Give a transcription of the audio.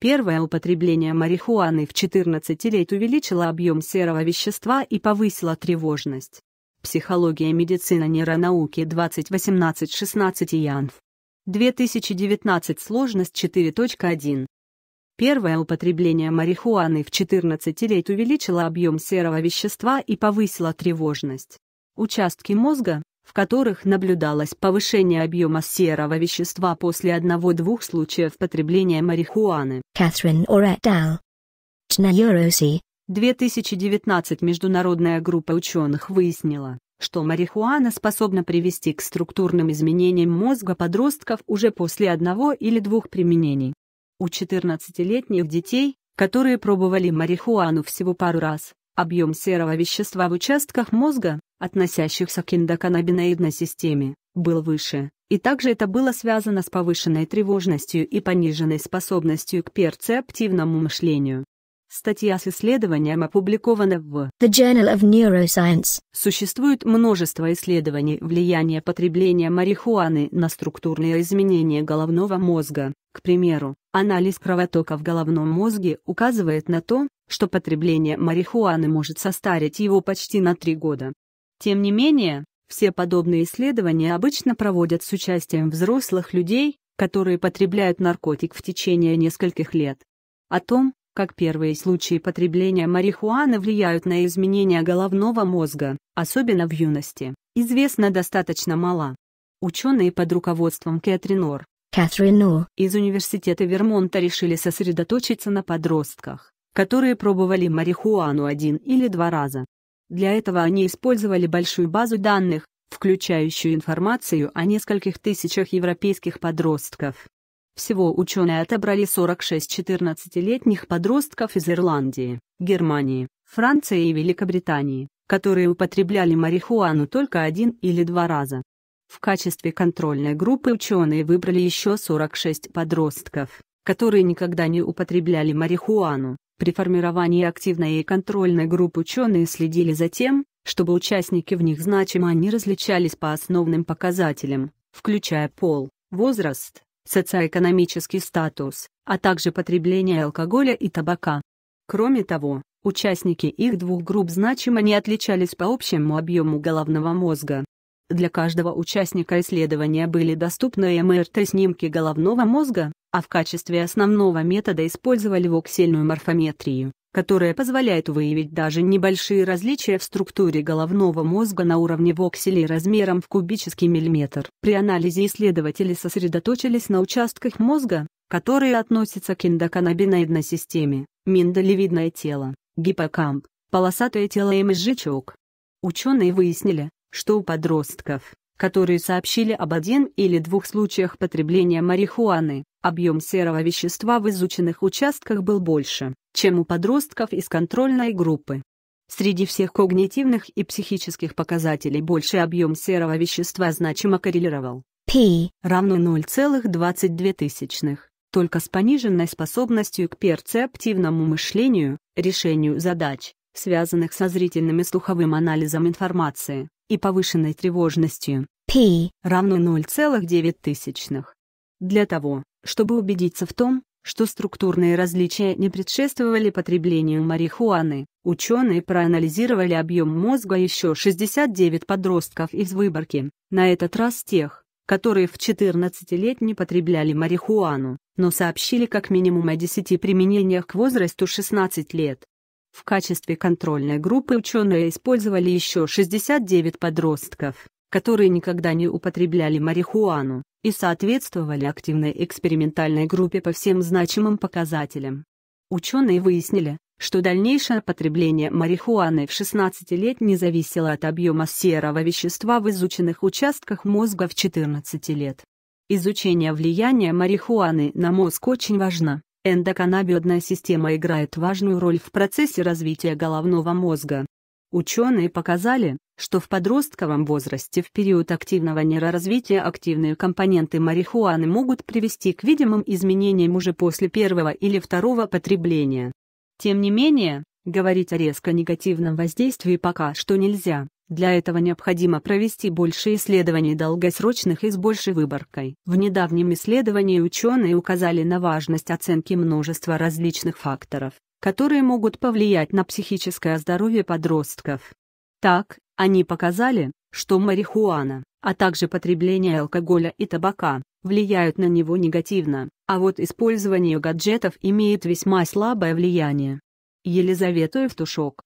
Первое употребление марихуаны в 14 лет увеличило объем серого вещества и повысило тревожность. Психология медицина нейронауки 2018-16 Янв. 2019 сложность 4.1. Первое употребление марихуаны в 14 лет увеличило объем серого вещества и повысило тревожность. Участки мозга, в которых наблюдалось повышение объема серого вещества после одного-двух случаев потребления марихуаны. Кэтрин Оретдал. Neurosi. 2019 международная группа ученых выяснила, что марихуана способна привести к структурным изменениям мозга подростков уже после одного или двух применений. У 14-летних детей, которые пробовали марихуану всего пару раз, объем серого вещества в участках мозга, относящихся к эндоканабиноидной системе, был выше, и также это было связано с повышенной тревожностью и пониженной способностью к перцептивному мышлению. Статья с исследованием опубликована в The Journal of Neuroscience. Существует множество исследований влияния потребления марихуаны на структурные изменения головного мозга. К примеру, анализ кровотока в головном мозге указывает на то, что потребление марихуаны может состарить его почти на три года. Тем не менее, все подобные исследования обычно проводят с участием взрослых людей, которые потребляют наркотик в течение нескольких лет. О том, как первые случаи потребления марихуаны влияют на изменения головного мозга, особенно в юности, известно достаточно мало. Ученые под руководством Кэтрин Ор из Университета Вермонта решили сосредоточиться на подростках, которые пробовали марихуану один или два раза. Для этого они использовали большую базу данных, включающую информацию о нескольких тысячах европейских подростков. Всего ученые отобрали 46 14-летних подростков из Ирландии, Германии, Франции и Великобритании, которые употребляли марихуану только один или два раза. В качестве контрольной группы ученые выбрали еще 46 подростков, которые никогда не употребляли марихуану, при формировании активной и контрольной групп ученые следили за тем, чтобы участники в них значимо не различались по основным показателям, включая пол, возраст, социоэкономический статус, а также потребление алкоголя и табака. Кроме того, участники их двух групп значимо не отличались по общему объему головного мозга. Для каждого участника исследования были доступны МРТ-снимки головного мозга, а в качестве основного метода использовали воксельную морфометрию, которая позволяет выявить даже небольшие различия в структуре головного мозга на уровне вокселей размером в кубический миллиметр. При анализе исследователи сосредоточились на участках мозга, которые относятся к эндоканабиноидной системе, миндалевидное тело, гиппокамп, полосатое тело и мозжечок. Ученые выяснили, что у подростков, которые сообщили об один или двух случаях потребления марихуаны, объем серого вещества в изученных участках был больше, чем у подростков из контрольной группы. Среди всех когнитивных и психических показателей больший объем серого вещества значимо коррелировал P равно 0,22, только с пониженной способностью к перцептивному мышлению, решению задач, связанных со зрительным и слуховым анализом информации, и повышенной тревожностью P равно 0,9. Для того, чтобы убедиться в том, что структурные различия не предшествовали потреблению марихуаны, ученые проанализировали объем мозга еще 69 подростков из выборки, на этот раз тех, которые в 14 лет не потребляли марихуану, но сообщили как минимум о 10 применениях к возрасту 16 лет. В качестве контрольной группы ученые использовали еще 69 подростков, которые никогда не употребляли марихуану, и соответствовали активной экспериментальной группе по всем значимым показателям. Ученые выяснили, что дальнейшее потребление марихуаны в 16 лет не зависело от объема серого вещества в изученных участках мозга в 14 лет. Изучение влияния марихуаны на мозг очень важно. Эндоканабиодная система играет важную роль в процессе развития головного мозга. Ученые показали, что в подростковом возрасте в период активного нейроразвития активные компоненты марихуаны могут привести к видимым изменениям уже после первого или второго потребления. Тем не менее, говорить о резко негативном воздействии пока что нельзя. Для этого необходимо провести больше исследований долгосрочных и с большей выборкой. В недавнем исследовании ученые указали на важность оценки множества различных факторов, которые могут повлиять на психическое здоровье подростков. Так, они показали, что марихуана, а также потребление алкоголя и табака, влияют на него негативно, а вот использование гаджетов имеет весьма слабое влияние. Елизавета Евтушок,